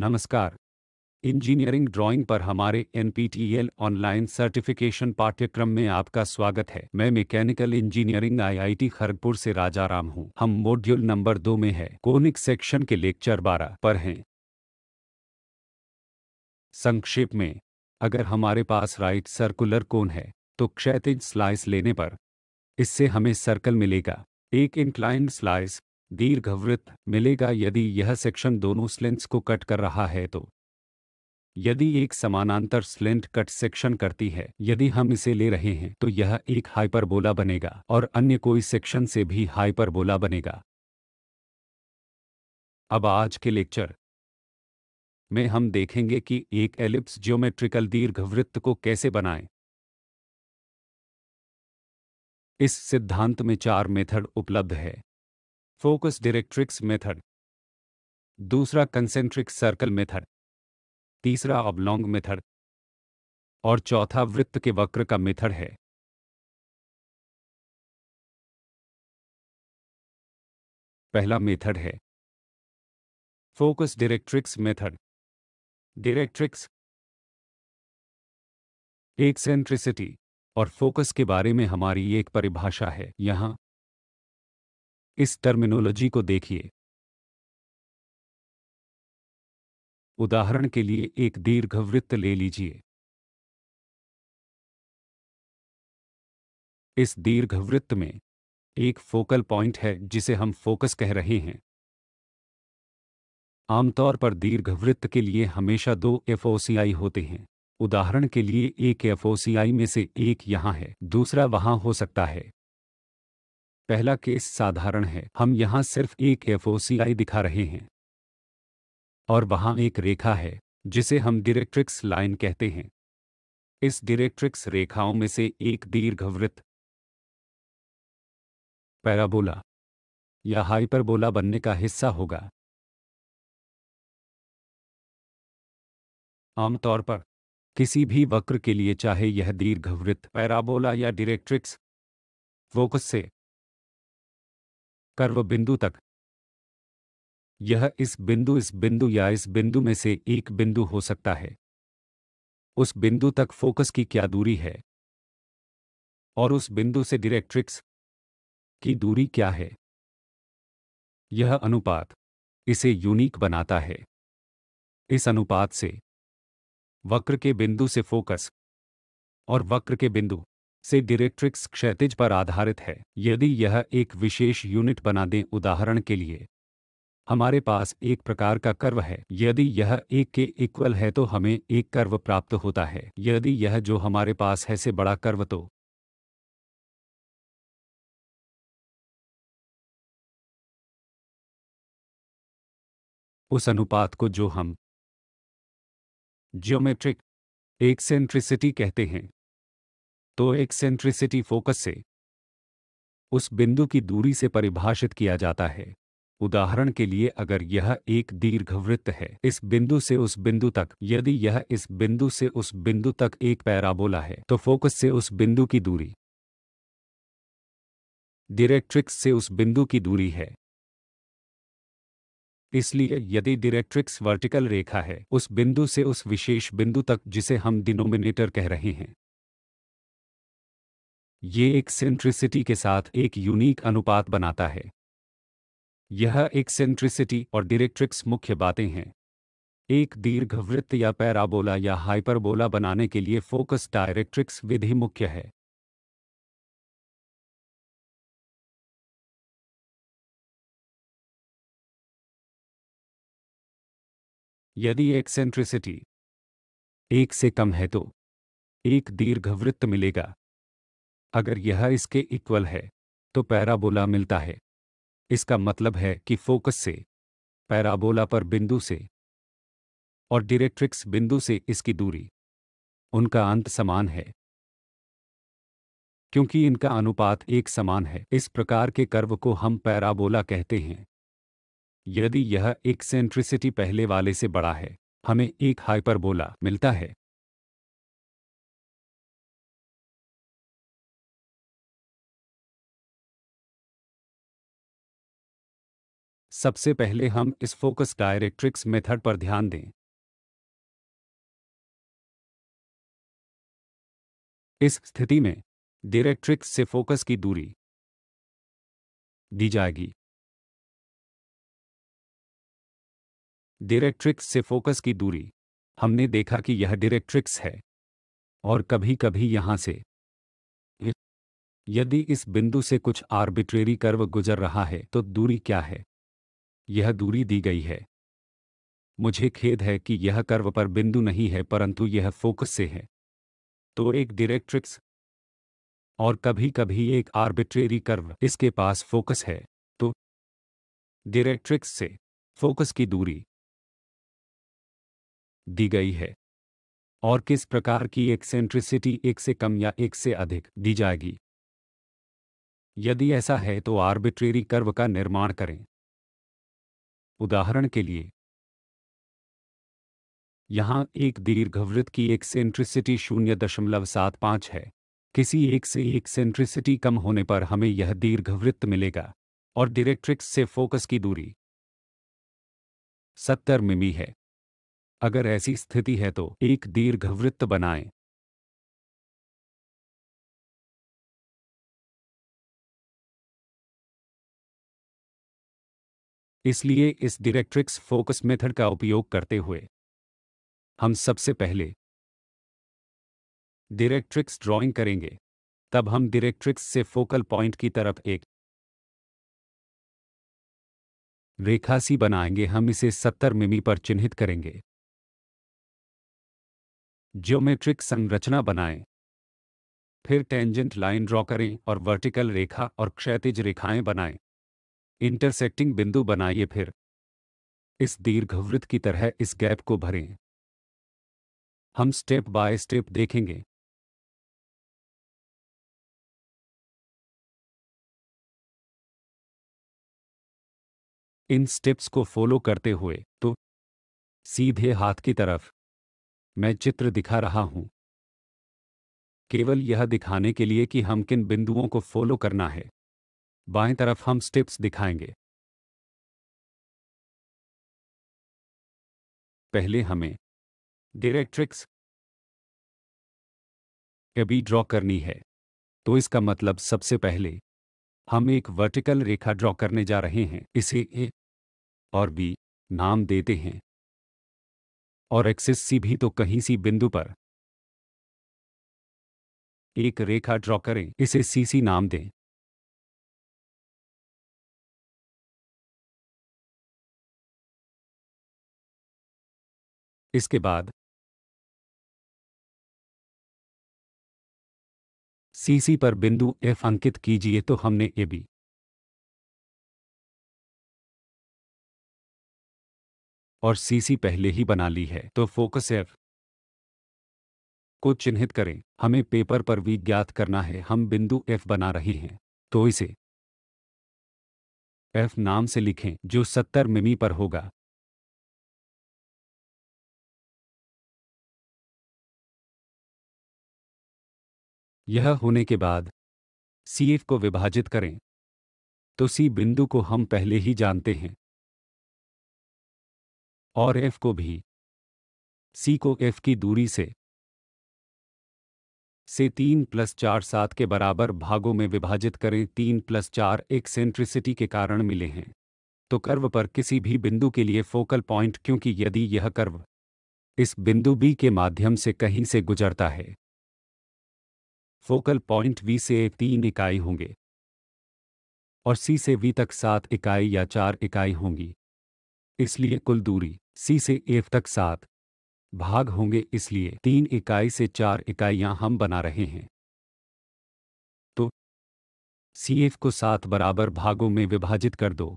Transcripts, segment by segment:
नमस्कार engineering drawing पर हमारे एनपीटीएल ऑनलाइन सर्टिफिकेशन पाठ्यक्रम में आपका स्वागत है मैं मैकेनिकल इंजीनियरिंग आईआईटी खड़गपुर से राजाराम हूँ हम मॉड्यूल नंबर दो में है कोनिक सेक्शन के लेक्चर बारह पर हैं संक्षेप में अगर हमारे पास राइट सर्कुलर कोन है तो क्षैतिज स्लाइस लेने पर इससे हमें सर्कल मिलेगा एक इंक्लाइंड स्लाइस दीर्घवृत्त मिलेगा यदि यह सेक्शन दोनों स्लेंट्स को कट कर रहा है तो यदि एक समानांतर स्लेंट कट सेक्शन करती है यदि हम इसे ले रहे हैं तो यह एक हाइपरबोला बनेगा और अन्य कोई सेक्शन से भी हाइपरबोला बनेगा अब आज के लेक्चर में हम देखेंगे कि एक एलिप्स ज्योमेट्रिकल दीर्घवृत्त को कैसे बनाएं। इस सिद्धांत में चार मेथड उपलब्ध है फोकस डायरेक्ट्रिक्स मेथड दूसरा कंसेंट्रिक सर्कल मेथड तीसरा ऑबलोंग मेथड और चौथा वृत्त के वक्र का मेथड है पहला मेथड है focus directrix method directrix eccentricity और फोकस के बारे में हमारी एक परिभाषा है यहां इस टर्मिनोलॉजी को देखिए उदाहरण के लिए एक दीर्घवृत्त ले लीजिए इस दीर्घवृत्त में एक फोकल पॉइंट है जिसे हम फोकस कह रहे हैं आमतौर पर दीर्घवृत्त के लिए हमेशा दो एफओसीआई होते हैं उदाहरण के लिए एक एफओसीआई में से एक यहां है दूसरा वहां हो सकता है पहला केस साधारण है हम यहां सिर्फ एक एफ दिखा रहे हैं और वहां एक रेखा है जिसे हम डिरेक्ट्रिक्स लाइन कहते हैं इस डिरेक्ट्रिक्स रेखाओं में से एक दीर्घवृत्त पैराबोला या हाइपरबोला बनने का हिस्सा होगा आमतौर पर किसी भी वक्र के लिए चाहे यह दीर्घवृत्त पैराबोला या डिरेक्ट्रिक्स फोकस से कर्व बिंदु तक यह इस बिंदु इस बिंदु या इस बिंदु में से एक बिंदु हो सकता है उस बिंदु तक फोकस की क्या दूरी है और उस बिंदु से डिरेक्ट्रिक्स की दूरी क्या है यह अनुपात इसे यूनिक बनाता है इस अनुपात से वक्र के बिंदु से फोकस और वक्र के बिंदु से डिरेक्ट्रिक्स क्षैतिज पर आधारित है यदि यह एक विशेष यूनिट बना दें उदाहरण के लिए हमारे पास एक प्रकार का कर्व है यदि यह एक के इक्वल है तो हमें एक कर्व प्राप्त होता है यदि यह जो हमारे पास है से बड़ा कर्व तो उस अनुपात को जो हम ज्योमेट्रिक एक्सेंट्रिसिटी कहते हैं तो एक्सेंट्रिसिटी फोकस से उस बिंदु की दूरी से परिभाषित किया जाता है उदाहरण के लिए अगर यह एक दीर्घवृत्त है इस बिंदु से उस बिंदु तक यदि यह इस बिंदु से उस बिंदु तक एक पैराबोला है तो फोकस से उस बिंदु की दूरी डिरेक्ट्रिक्स से उस बिंदु की दूरी है इसलिए यदि डिरेक्ट्रिक्स वर्टिकल रेखा है उस बिंदु से उस विशेष बिंदु तक जिसे हम डिनोमिनेटर कह रहे हैं ये सेंट्रिसिटी के साथ एक यूनिक अनुपात बनाता है यह एक सेंट्रिसिटी और डिरेक्ट्रिक्स मुख्य बातें हैं एक दीर्घवृत्त या पैराबोला या हाइपरबोला बनाने के लिए फोकस डायरेक्ट्रिक्स विधि मुख्य है यदि एक्सेंट्रिसिटी एक से कम है तो एक दीर्घवृत्त मिलेगा अगर यह इसके इक्वल है तो पैराबोला मिलता है इसका मतलब है कि फोकस से पैराबोला पर बिंदु से और डिरेक्ट्रिक्स बिंदु से इसकी दूरी उनका अंत समान है क्योंकि इनका अनुपात एक समान है इस प्रकार के कर्व को हम पैराबोला कहते हैं यदि यह एक सेंट्रिसिटी पहले वाले से बड़ा है हमें एक हाइपरबोला मिलता है सबसे पहले हम इस फोकस डायरेक्ट्रिक्स मेथड पर ध्यान दें इस स्थिति में डायरेक्ट्रिक्स से फोकस की दूरी दी जाएगी डायरेक्ट्रिक्स से फोकस की दूरी हमने देखा कि यह डायरेक्ट्रिक्स है और कभी कभी यहां से यदि इस बिंदु से कुछ आर्बिट्रेरी कर्व गुजर रहा है तो दूरी क्या है यह दूरी दी गई है मुझे खेद है कि यह कर्व पर बिंदु नहीं है परंतु यह फोकस से है तो एक डिरेक्ट्रिक्स और कभी कभी एक आर्बिट्रेरी कर्व इसके पास फोकस है तो डिरेक्ट्रिक्स से फोकस की दूरी दी गई है और किस प्रकार की एक्सेंट्रिसिटी एक से कम या एक से अधिक दी जाएगी यदि ऐसा है तो आर्बिट्रेरी कर्व का निर्माण करें उदाहरण के लिए यहां एक दीर्घवृत्त की एक्सेंट्रिसिटी शून्य दशमलव सात पांच है किसी एक से एक्सेंट्रिसिटी कम होने पर हमें यह दीर्घवृत्त मिलेगा और डायरेक्ट्रिक्स से फोकस की दूरी सत्तर मिमी है अगर ऐसी स्थिति है तो एक दीर्घवृत्त बनाएं इसलिए इस डिरेक्ट्रिक्स फोकस मेथड का उपयोग करते हुए हम सबसे पहले डिरेक्ट्रिक्स ड्राइंग करेंगे तब हम डिरेक्ट्रिक्स से फोकल पॉइंट की तरफ एक रेखा सी बनाएंगे हम इसे 70 मिमी पर चिन्हित करेंगे ज्योमेट्रिक संरचना बनाएं फिर टेंजेंट लाइन ड्रॉ करें और वर्टिकल रेखा और क्षैतिज रेखाएं बनाएं इंटरसेक्टिंग बिंदु बनाइए फिर इस दीर्घवृत्त की तरह इस गैप को भरें हम स्टेप बाय स्टेप देखेंगे इन स्टेप्स को फॉलो करते हुए तो सीधे हाथ की तरफ मैं चित्र दिखा रहा हूं केवल यह दिखाने के लिए कि हम किन बिंदुओं को फॉलो करना है बाएं तरफ हम स्टेप्स दिखाएंगे पहले हमें डायरेक्ट्रिक्स कभी ड्रॉ करनी है तो इसका मतलब सबसे पहले हम एक वर्टिकल रेखा ड्रॉ करने जा रहे हैं इसे ए और बी नाम देते हैं और एक्सिस सी भी तो कहीं सी बिंदु पर एक रेखा ड्रॉ करें इसे सी सी नाम दें इसके बाद सीसी पर बिंदु एफ अंकित कीजिए तो हमने ए बी और सीसी पहले ही बना ली है तो फोकस एफ को चिन्हित करें हमें पेपर पर वी ज्ञात करना है हम बिंदु एफ बना रहे हैं तो इसे एफ नाम से लिखें जो सत्तर मिमी पर होगा यह होने के बाद सी एफ को विभाजित करें तो सी बिंदु को हम पहले ही जानते हैं और एफ को भी सी को एफ की दूरी से से तीन प्लस चार सात के बराबर भागों में विभाजित करें तीन प्लस चार एक सेंट्रिसिटी के कारण मिले हैं तो कर्व पर किसी भी बिंदु के लिए फोकल पॉइंट क्योंकि यदि यह कर्व इस बिंदु बी के माध्यम से कहीं से गुजरता है फोकल पॉइंट वी से तीन इकाई होंगे और सी से वी तक सात इकाई या चार इकाई होंगी इसलिए कुल दूरी सी से एफ तक सात भाग होंगे इसलिए तीन इकाई से चार इकाइयां हम बना रहे हैं तो सी एफ को सात बराबर भागों में विभाजित कर दो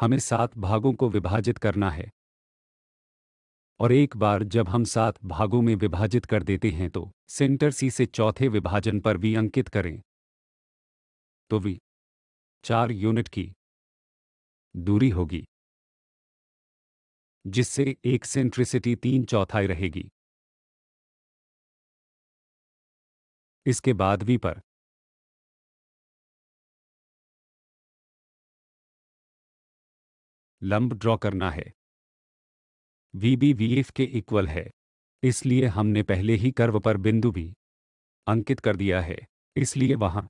हमें सात भागों को विभाजित करना है और एक बार जब हम सात भागों में विभाजित कर देते हैं तो सेंटर सी से चौथे विभाजन पर वी अंकित करें तो वी चार यूनिट की दूरी होगी जिससे एक सेंट्रिसिटी तीन चौथाई रहेगी इसके बाद वी पर लंब ड्रॉ करना है एफ के इक्वल है इसलिए हमने पहले ही कर्व पर बिंदु भी अंकित कर दिया है इसलिए वहां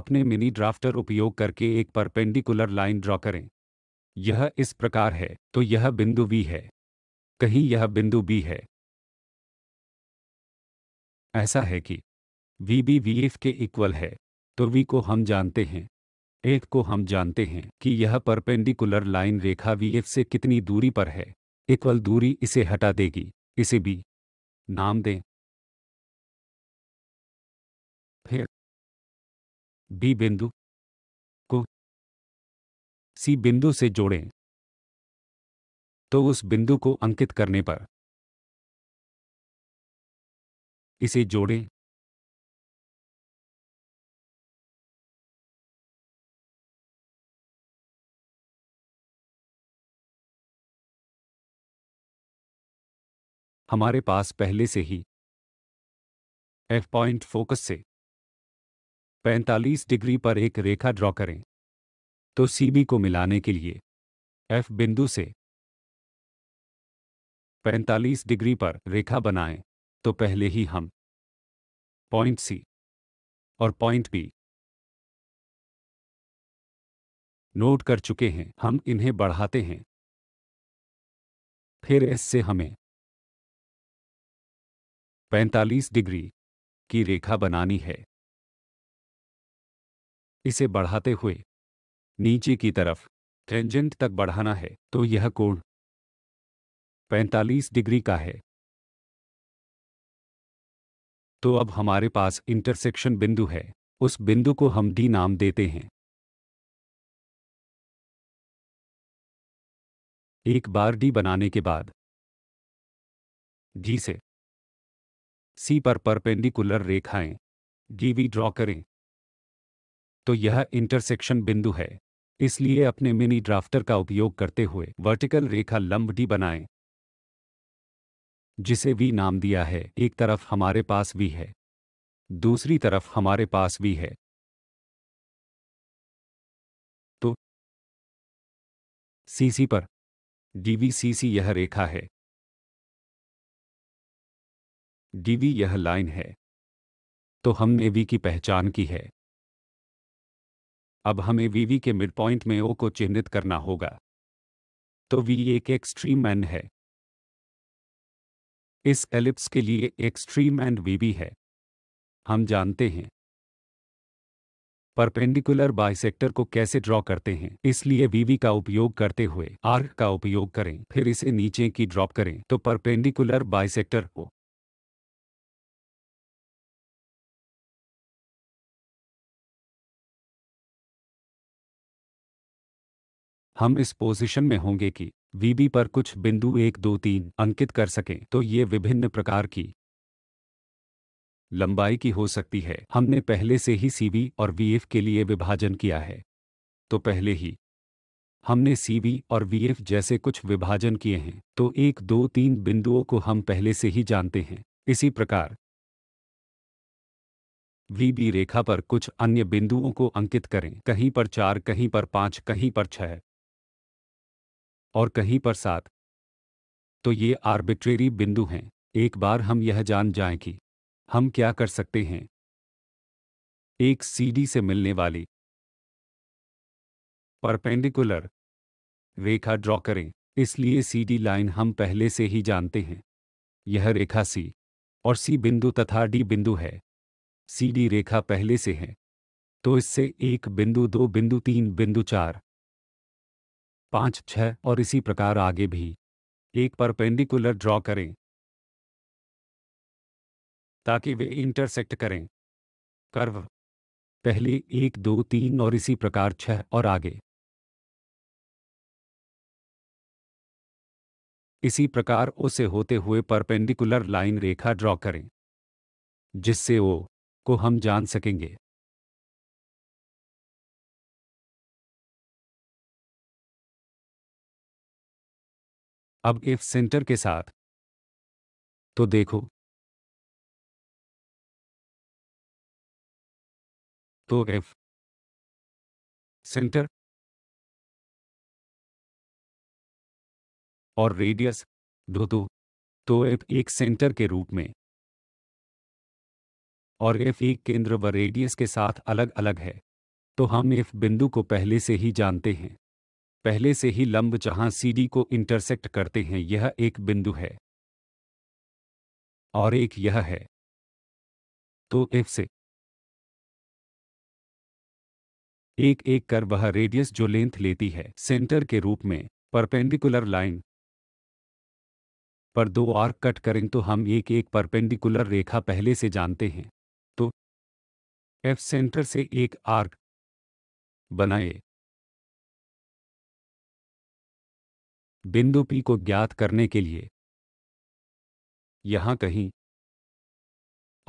अपने मिनी ड्राफ्टर उपयोग करके एक परपेंडिकुलर लाइन ड्रॉ करें यह इस प्रकार है तो यह बिंदु वी है कहीं यह बिंदु बी है ऐसा है कि वी बी वी एफ के इक्वल है तो वी को हम जानते हैं एक को हम जानते हैं कि यह परपेंडिकुलर लाइन रेखा वी एफ से कितनी दूरी पर है इक्वल दूरी इसे हटा देगी इसे भी नाम दें फिर बी बिंदु को सी बिंदु से जोड़ें तो उस बिंदु को अंकित करने पर इसे जोड़ें हमारे पास पहले से ही एफ पॉइंट फोकस से 45 डिग्री पर एक रेखा ड्रॉ करें तो सीबी को मिलाने के लिए एफ बिंदु से 45 डिग्री पर रेखा बनाएं तो पहले ही हम पॉइंट सी और पॉइंट बी नोट कर चुके हैं हम इन्हें बढ़ाते हैं फिर एस से हमें 45 डिग्री की रेखा बनानी है इसे बढ़ाते हुए नीचे की तरफ टेंजेंट तक बढ़ाना है तो यह कोण 45 डिग्री का है तो अब हमारे पास इंटरसेक्शन बिंदु है उस बिंदु को हम डी नाम देते हैं एक बार डी बनाने के बाद डी से सी पर परपेंडिकुलर रेखाएं डीवी ड्रॉ करें तो यह इंटरसेक्शन बिंदु है इसलिए अपने मिनी ड्राफ्टर का उपयोग करते हुए वर्टिकल रेखा लंब डी बनाएं जिसे वी नाम दिया है एक तरफ हमारे पास वी है दूसरी तरफ हमारे पास वी है तो सीसी पर डीवीसीसी यह रेखा है डीवी यह लाइन है तो हमने वी की पहचान की है अब हमें वीवी के मिड पॉइंट में ओ को चिन्हित करना होगा तो वी एक एक्सट्रीम एन है इस एलिप्स के लिए एक्सट्रीम एंड वीबी है हम जानते हैं परपेंडिकुलर बाइसेक्टर को कैसे ड्रॉ करते हैं इसलिए वीवी का उपयोग करते हुए आर्क का उपयोग करें फिर इसे नीचे की ड्रॉप करें तो परपेंडिकुलर बाइसेक्टर को हम इस पोजीशन में होंगे कि वीबी पर कुछ बिंदु एक दो तीन अंकित कर सकें तो ये विभिन्न प्रकार की लंबाई की हो सकती है हमने पहले से ही सीबी और वीएफ के लिए विभाजन किया है तो पहले ही हमने सीवी और वीएफ जैसे कुछ विभाजन किए हैं तो एक दो तीन बिंदुओं को हम पहले से ही जानते हैं इसी प्रकार वीबी रेखा पर कुछ अन्य बिंदुओं को अंकित करें कहीं पर चार कहीं पर पांच कहीं पर छह और कहीं पर सात तो ये आर्बिट्रेरी बिंदु हैं एक बार हम यह जान जाएं कि हम क्या कर सकते हैं एक सीडी से मिलने वाली परपेंडिकुलर रेखा ड्रॉ करें इसलिए सीडी लाइन हम पहले से ही जानते हैं यह रेखा सी और सी बिंदु तथा डी बिंदु है सीडी रेखा पहले से है तो इससे एक बिंदु दो बिंदु तीन बिंदु चार पाँच छः और इसी प्रकार आगे भी एक परपेंडिकुलर ड्रॉ करें ताकि वे इंटरसेक्ट करें कर्व पहले एक दो तीन और इसी प्रकार छह और आगे इसी प्रकार उसे होते हुए परपेंडिकुलर लाइन रेखा ड्रॉ करें जिससे वो को हम जान सकेंगे अब इफ सेंटर के साथ तो देखो तो इफ सेंटर और रेडियस दो दो तो एफ तो एक सेंटर के रूप में और एफ एक केंद्र व रेडियस के साथ अलग अलग है तो हम एफ बिंदु को पहले से ही जानते हैं पहले से ही लंब जहां सी डी को इंटरसेक्ट करते हैं यह एक बिंदु है और एक यह है तो एफ से एक एक कर वह रेडियस जो लेंथ लेती है सेंटर के रूप में परपेंडिकुलर लाइन पर दो आर्क कट करें तो हम एक एक परपेंडिकुलर रेखा पहले से जानते हैं तो एफ सेंटर से एक आर्क बनाए बिंदु पी को ज्ञात करने के लिए यहां कहीं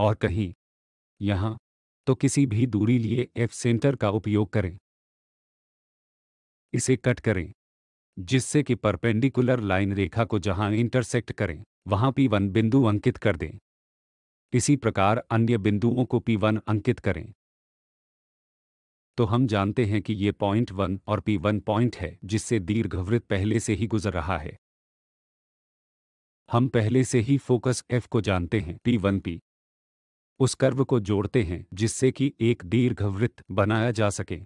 और कहीं यहां तो किसी भी दूरी लिए एफ सेंटर का उपयोग करें इसे कट करें जिससे कि परपेंडिकुलर लाइन रेखा को जहां इंटरसेक्ट करें वहां पी वन बिंदु अंकित कर दें इसी प्रकार अन्य बिंदुओं को पी वन अंकित करें तो हम जानते हैं कि ये पॉइंट वन और पी वन पॉइंट है जिससे दीर्घवृत्त पहले से ही गुजर रहा है हम पहले से ही फोकस एफ को जानते हैं पी वन पी उस कर्व को जोड़ते हैं जिससे कि एक दीर्घवृत्त बनाया जा सके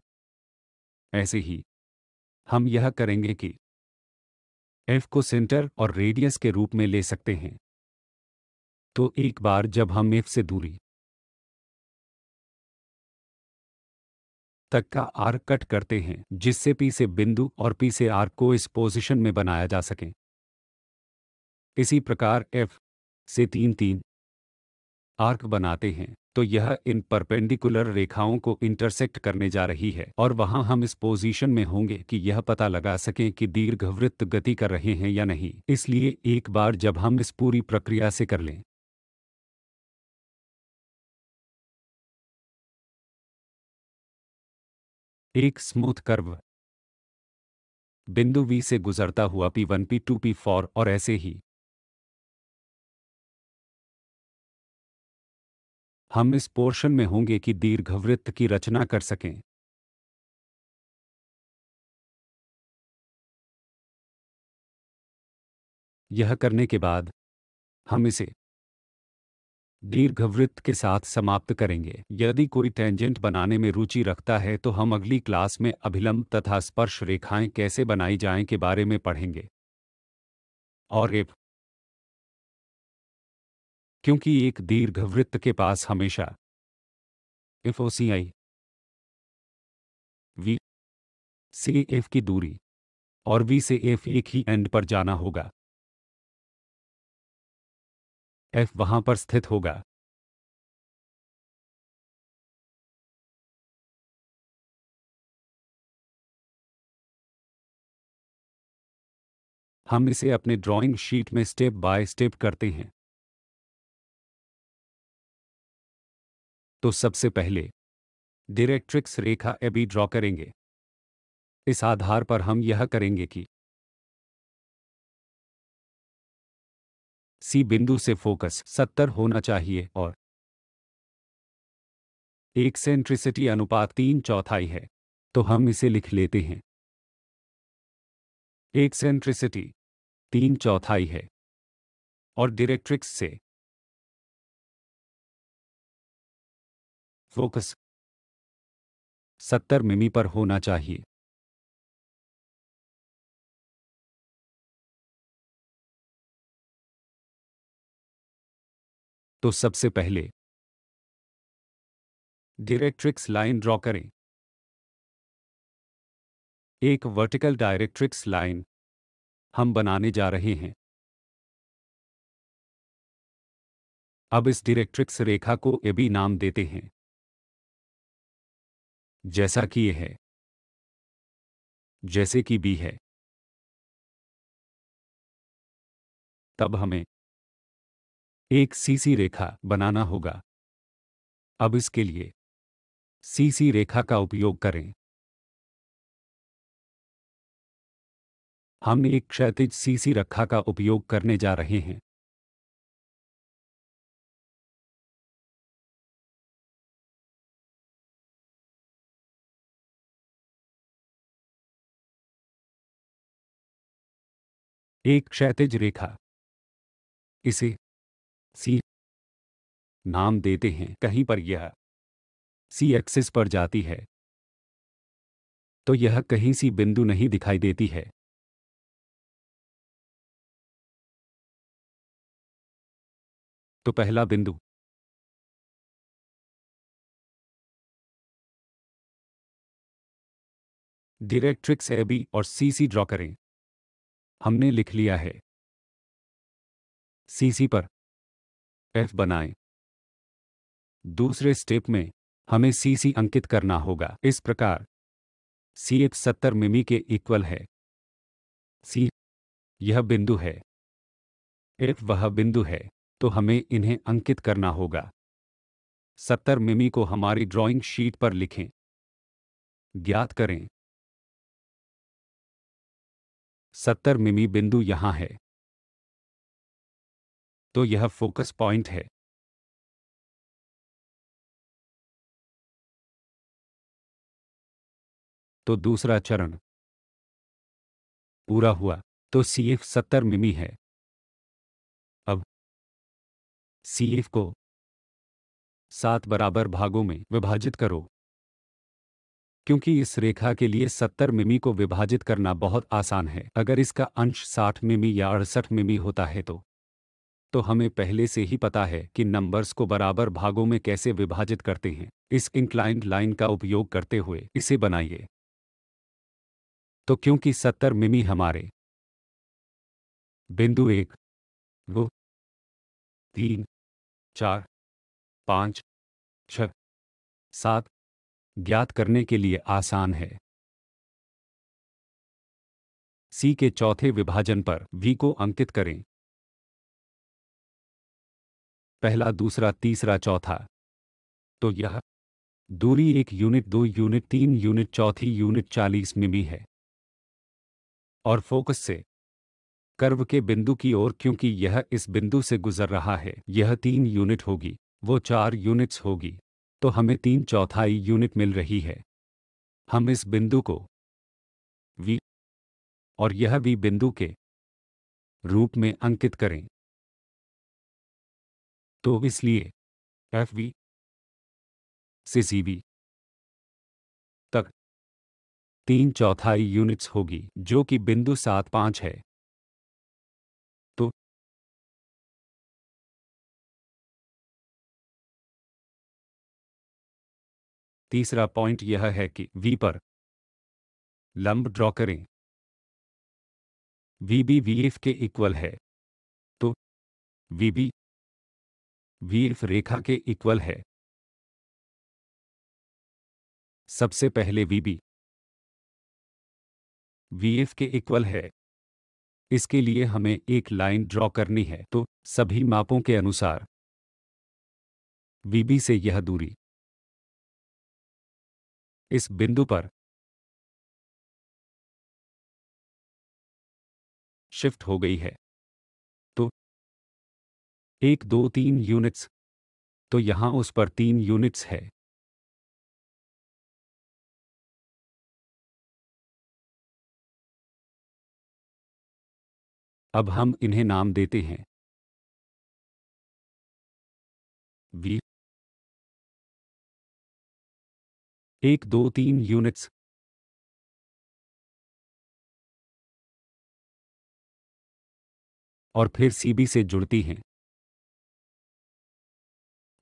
ऐसे ही हम यह करेंगे कि एफ को सेंटर और रेडियस के रूप में ले सकते हैं तो एक बार जब हम एफ से दूरी तक का आर कट करते हैं जिससे पी से बिंदु और पी से आर को इस पोजिशन में बनाया जा सके इसी प्रकार एफ से तीन तीन आर्क बनाते हैं तो यह इन परपेंडिकुलर रेखाओं को इंटरसेक्ट करने जा रही है और वहां हम इस पोजीशन में होंगे कि यह पता लगा सकें कि दीर्घवृत्त गति कर रहे हैं या नहीं इसलिए एक बार जब हम इस पूरी प्रक्रिया से कर लें एक स्मूथ कर्व बिंदु V से गुजरता हुआ P1, P2, P4 और ऐसे ही हम इस पोर्शन में होंगे कि दीर्घवृत्त की रचना कर सकें यह करने के बाद हम इसे दीर्घवृत्त के साथ समाप्त करेंगे यदि कोई टेंजेंट बनाने में रुचि रखता है तो हम अगली क्लास में अभिलंब तथा स्पर्श रेखाएं कैसे बनाई जाएं के बारे में पढ़ेंगे और एफ क्योंकि एक दीर्घवृत्त के पास हमेशा F O C I V C F की दूरी और वी से एफ एक ही एंड पर जाना होगा एफ वहां पर स्थित होगा हम इसे अपने ड्राइंग शीट में स्टेप बाय स्टेप करते हैं तो सबसे पहले डायरेक्ट्रिक्स रेखा ए बी ड्रॉ करेंगे इस आधार पर हम यह करेंगे कि सी बिंदु से फोकस 70 होना चाहिए और एक सेंट्रिसिटी अनुपात तीन चौथाई है तो हम इसे लिख लेते हैं एक सेंट्रिसिटी तीन चौथाई है और डायरेक्ट्रिक्स से फोकस सत्तर मिमी पर होना चाहिए तो सबसे पहले डायरेक्ट्रिक्स लाइन ड्रॉ करें एक वर्टिकल डायरेक्ट्रिक्स लाइन हम बनाने जा रहे हैं अब इस डायरेक्ट्रिक्स रेखा को ए बी नाम देते हैं जैसा कि यह है जैसे कि बी है तब हमें एक सीसी रेखा बनाना होगा अब इसके लिए सीसी रेखा का उपयोग करें हम एक क्षैतिज सीसी रेखा का उपयोग करने जा रहे हैं एक क्षैतिज रेखा इसे सी नाम देते हैं कहीं पर यह सी एक्सिस पर जाती है तो यह कहीं सी बिंदु नहीं दिखाई देती है तो पहला बिंदु डिरेक्ट्रिक्स ए बी और सी सी ड्रॉ करें हमने लिख लिया है सी सी पर एफ बनाएं। दूसरे स्टेप में हमें सी सी अंकित करना होगा इस प्रकार सी एफ सत्तर मिमी के इक्वल है सी यह बिंदु है एफ वह बिंदु है तो हमें इन्हें अंकित करना होगा सत्तर मिमी को हमारी ड्राइंग शीट पर लिखें ज्ञात करें सत्तर मिमी बिंदु यहां है तो यह फोकस पॉइंट है तो दूसरा चरण पूरा हुआ तो सी एफ सत्तर मिमी है अब सी एफ को सात बराबर भागों में विभाजित करो क्योंकि इस रेखा के लिए 70 मिमी को विभाजित करना बहुत आसान है अगर इसका अंश 60 मिमी या अड़सठ मिमी होता है तो तो हमें पहले से ही पता है कि नंबर्स को बराबर भागों में कैसे विभाजित करते हैं इस इंक्लाइंड लाइन का उपयोग करते हुए इसे बनाइए तो क्योंकि सत्तर मिमी हमारे बिंदु एक दो तीन चार पांच छ सात ज्ञात करने के लिए आसान है सी के चौथे विभाजन पर वी को अंकित करें पहला दूसरा तीसरा चौथा तो यह दूरी एक यूनिट दो यूनिट तीन यूनिट चौथी यूनिट चालीस मिमी है और फोकस से कर्व के बिंदु की ओर क्योंकि यह इस बिंदु से गुजर रहा है यह तीन यूनिट होगी वो चार यूनिट्स होगी तो हमें तीन चौथाई यूनिट मिल रही है हम इस बिंदु को वी और यह वी बिंदु के रूप में अंकित करें तो इसलिए एफ बी से सी बी तक तीन चौथाई यूनिट्स होगी जो कि बिंदु सात पांच है तो तीसरा पॉइंट यह है कि वी पर लंब ड्रॉ करें वी बी वी एफ के इक्वल है तो वी बी वी रेखा के इक्वल है सबसे पहले वी बी वी एफ के इक्वल है इसके लिए हमें एक लाइन ड्रॉ करनी है तो सभी मापों के अनुसार वीबी से यह दूरी इस बिंदु पर शिफ्ट हो गई है एक दो तीन यूनिट्स तो यहां उस पर तीन यूनिट्स है अब हम इन्हें नाम देते हैं वी एक दो तीन यूनिट्स और फिर सीबी से जुड़ती हैं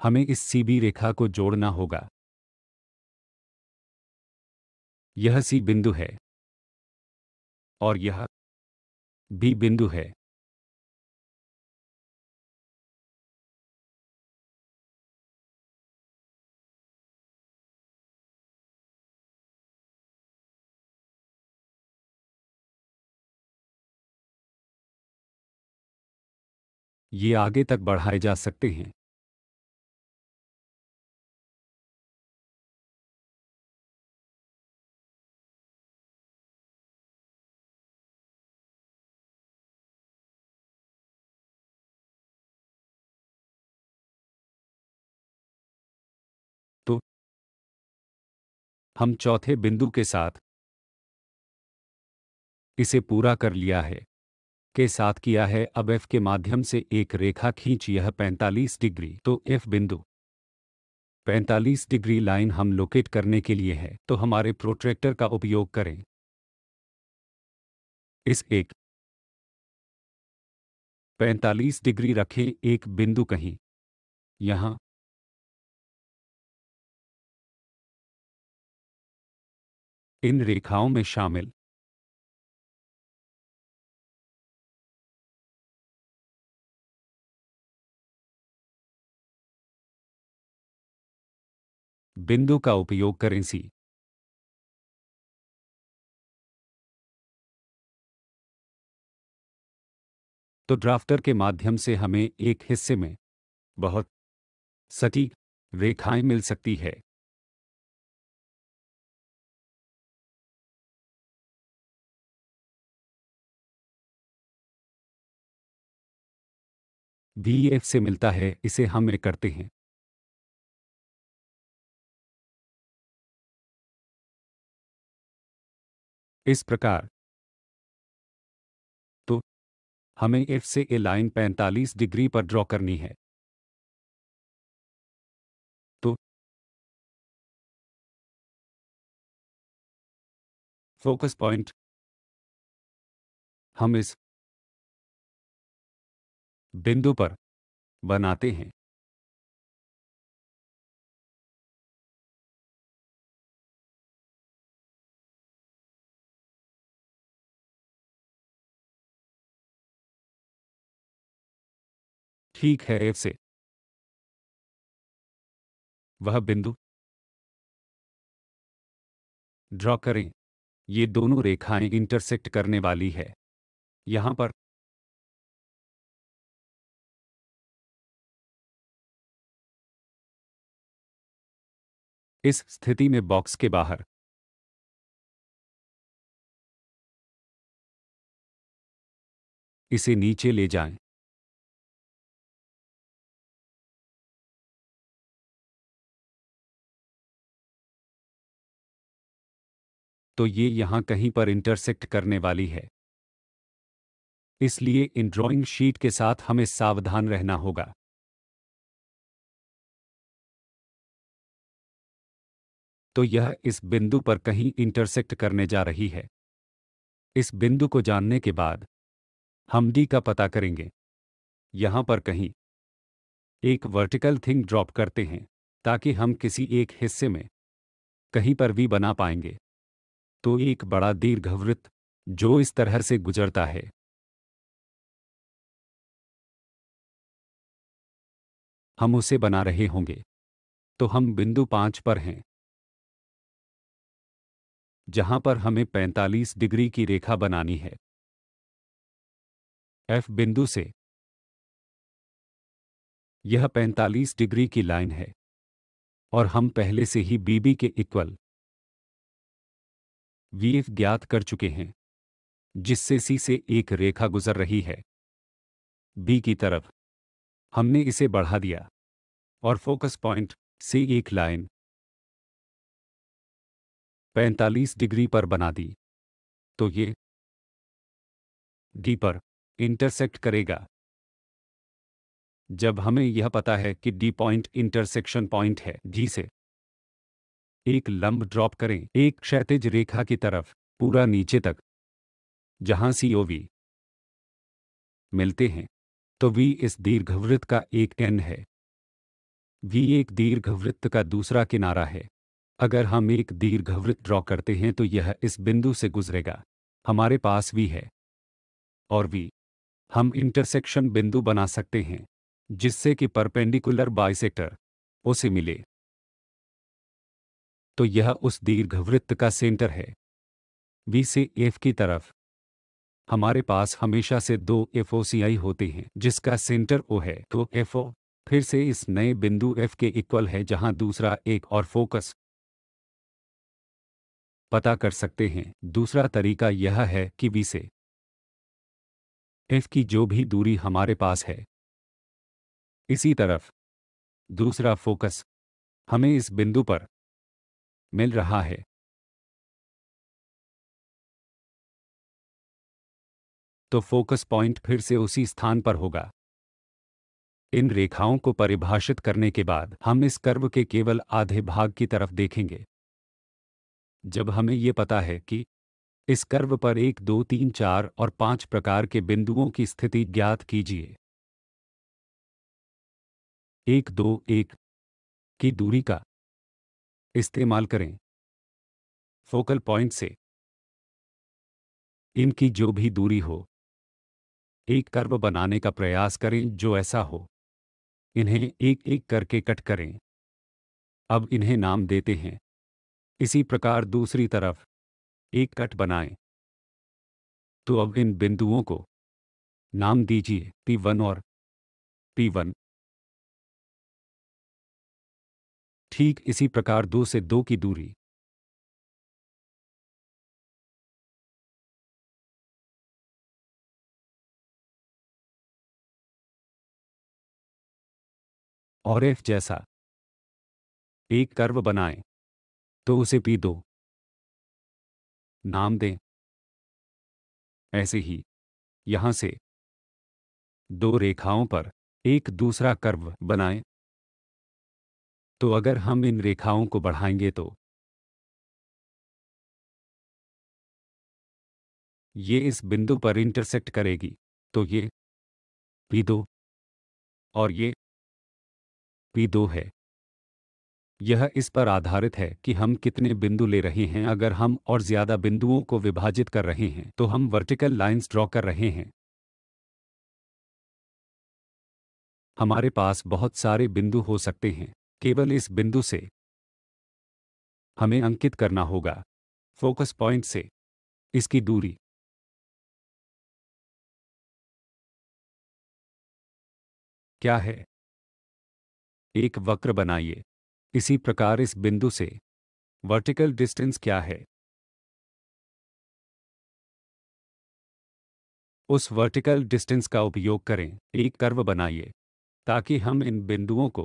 हमें इस सीबी रेखा को जोड़ना होगा यह सी बिंदु है और यह बी बिंदु है ये आगे तक बढ़ाए जा सकते हैं हम चौथे बिंदु के साथ इसे पूरा कर लिया है के साथ किया है अब एफ के माध्यम से एक रेखा खींच यह 45 डिग्री तो एफ बिंदु 45 डिग्री लाइन हम लोकेट करने के लिए है तो हमारे प्रोट्रैक्टर का उपयोग करें इस एक 45 डिग्री रखें एक बिंदु कहीं यहां इन रेखाओं में शामिल बिंदु का उपयोग करें सी तो ड्राफ्टर के माध्यम से हमें एक हिस्से में बहुत सटीक रेखाएं मिल सकती है भी एफ से मिलता है इसे हम ए करते हैं इस प्रकार तो हमें एफ से ए लाइन 45 डिग्री पर ड्रॉ करनी है तो फोकस पॉइंट हम इस बिंदु पर बनाते हैं ठीक है एफ से वह बिंदु ड्रॉ करें ये दोनों रेखाएं इंटरसेक्ट करने वाली है यहां पर इस स्थिति में बॉक्स के बाहर इसे नीचे ले जाएं। तो ये यहां कहीं पर इंटरसेक्ट करने वाली है इसलिए इन ड्राइंग शीट के साथ हमें सावधान रहना होगा तो यह इस बिंदु पर कहीं इंटरसेक्ट करने जा रही है इस बिंदु को जानने के बाद हम डी का पता करेंगे यहां पर कहीं एक वर्टिकल थिंग ड्रॉप करते हैं ताकि हम किसी एक हिस्से में कहीं पर भी बना पाएंगे तो एक बड़ा दीर्घवृत्त जो इस तरह से गुजरता है हम उसे बना रहे होंगे तो हम बिंदु पांच पर हैं जहां पर हमें 45 डिग्री की रेखा बनानी है एफ बिंदु से यह 45 डिग्री की लाइन है और हम पहले से ही बीबी के इक्वल वीएफ ज्ञात कर चुके हैं जिससे सी से एक रेखा गुजर रही है बी की तरफ हमने इसे बढ़ा दिया और फोकस पॉइंट से एक लाइन 45 डिग्री पर बना दी तो ये डी पर इंटरसेक्ट करेगा जब हमें यह पता है कि डी पॉइंट इंटरसेक्शन पॉइंट है डी से एक लंब ड्रॉप करें एक क्षैतिज रेखा की तरफ पूरा नीचे तक जहां सी वी मिलते हैं तो वी इस दीर्घवृत्त का एक एन है वी एक दीर्घवृत्त का दूसरा किनारा है अगर हम एक दीर्घवृत्त ड्रॉ करते हैं तो यह इस बिंदु से गुजरेगा हमारे पास वी है और वी हम इंटरसेक्शन बिंदु बना सकते हैं जिससे कि परपेंडिकुलर बाइसेक्टर उसे मिले तो यह उस दीर्घवृत्त का सेंटर है वी से एफ की तरफ हमारे पास हमेशा से दो एफ होते हैं जिसका सेंटर ओ है तो एफ फिर से इस नए बिंदु एफ के इक्वल है जहां दूसरा एक और फोकस पता कर सकते हैं दूसरा तरीका यह है कि वी से एफ की जो भी दूरी हमारे पास है इसी तरफ दूसरा फोकस हमें इस बिंदु पर मिल रहा है तो फोकस पॉइंट फिर से उसी स्थान पर होगा इन रेखाओं को परिभाषित करने के बाद हम इस कर्व के केवल आधे भाग की तरफ देखेंगे जब हमें ये पता है कि इस कर्व पर एक दो तीन चार और पांच प्रकार के बिंदुओं की स्थिति ज्ञात कीजिए एक दो एक की दूरी का इस्तेमाल करें फोकल पॉइंट से इनकी जो भी दूरी हो एक कर्व बनाने का प्रयास करें जो ऐसा हो इन्हें एक एक करके कट करें अब इन्हें नाम देते हैं इसी प्रकार दूसरी तरफ एक कट बनाएं तो अब इन बिंदुओं को नाम दीजिए P1 और P1 ठीक इसी प्रकार दो से दो की दूरी और एफ जैसा एक कर्व बनाएं तो उसे पी दो नाम दें ऐसे ही यहां से दो रेखाओं पर एक दूसरा कर्व बनाएं तो अगर हम इन रेखाओं को बढ़ाएंगे तो ये इस बिंदु पर इंटरसेक्ट करेगी तो ये पी दो और ये पी दो है यह इस पर आधारित है कि हम कितने बिंदु ले रहे हैं अगर हम और ज्यादा बिंदुओं को विभाजित कर रहे हैं तो हम वर्टिकल लाइंस ड्रॉ कर रहे हैं हमारे पास बहुत सारे बिंदु हो सकते हैं केवल इस बिंदु से हमें अंकित करना होगा फोकस पॉइंट से इसकी दूरी क्या है एक वक्र बनाइए इसी प्रकार इस बिंदु से वर्टिकल डिस्टेंस क्या है उस वर्टिकल डिस्टेंस का उपयोग करें एक कर्व बनाइए ताकि हम इन बिंदुओं को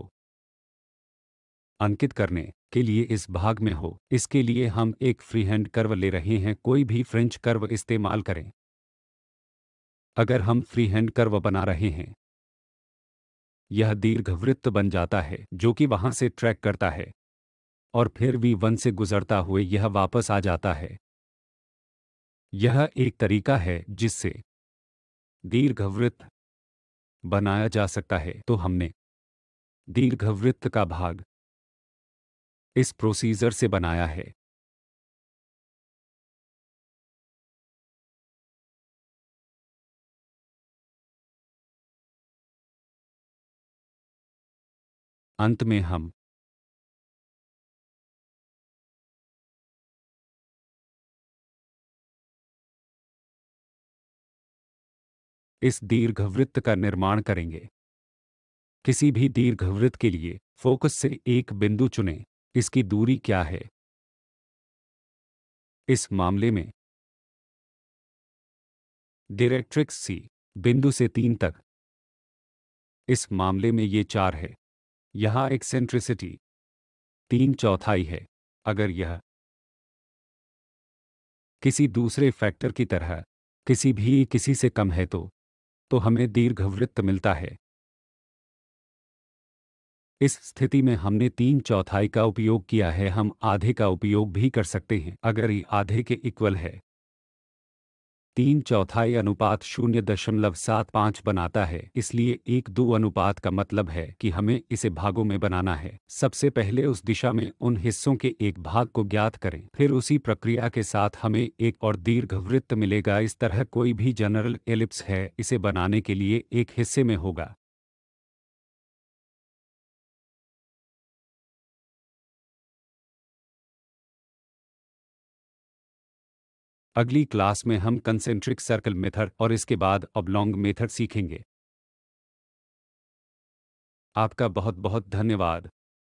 अंकित करने के लिए इस भाग में हो इसके लिए हम एक फ्री हैंड कर्व ले रहे हैं कोई भी फ्रेंच कर्व इस्तेमाल करें अगर हम फ्री हैंड कर्व बना रहे हैं यह दीर्घवृत्त बन जाता है जो कि वहां से ट्रैक करता है और फिर वी वन से गुजरता हुए यह वापस आ जाता है यह एक तरीका है जिससे दीर्घवृत्त बनाया जा सकता है तो हमने दीर्घवृत्त का भाग इस प्रोसीजर से बनाया है अंत में हम इस दीर्घवृत्त का निर्माण करेंगे किसी भी दीर्घवृत्त के लिए फोकस से एक बिंदु चुनें इसकी दूरी क्या है इस मामले में डायरेक्ट्रिक्स सी बिंदु से तीन तक इस मामले में ये चार है यहां एक्सेंट्रिसिटी तीन चौथाई है अगर यह किसी दूसरे फैक्टर की तरह किसी भी किसी से कम है तो तो हमें दीर्घवृत्त मिलता है इस स्थिति में हमने तीन चौथाई का उपयोग किया है हम आधे का उपयोग भी कर सकते हैं अगर ये आधे के इक्वल है तीन चौथाई अनुपात शून्य दशमलव सात पाँच बनाता है इसलिए एक दो अनुपात का मतलब है कि हमें इसे भागों में बनाना है सबसे पहले उस दिशा में उन हिस्सों के एक भाग को ज्ञात करें फिर उसी प्रक्रिया के साथ हमें एक और दीर्घ वृत्त मिलेगा इस तरह कोई भी जनरल एलिप्स है इसे बनाने के लिए एक हिस्से में होगा अगली क्लास में हम कंसेंट्रिक सर्कल मेथड और इसके बाद ऑबलोंग मेथड सीखेंगे आपका बहुत बहुत धन्यवाद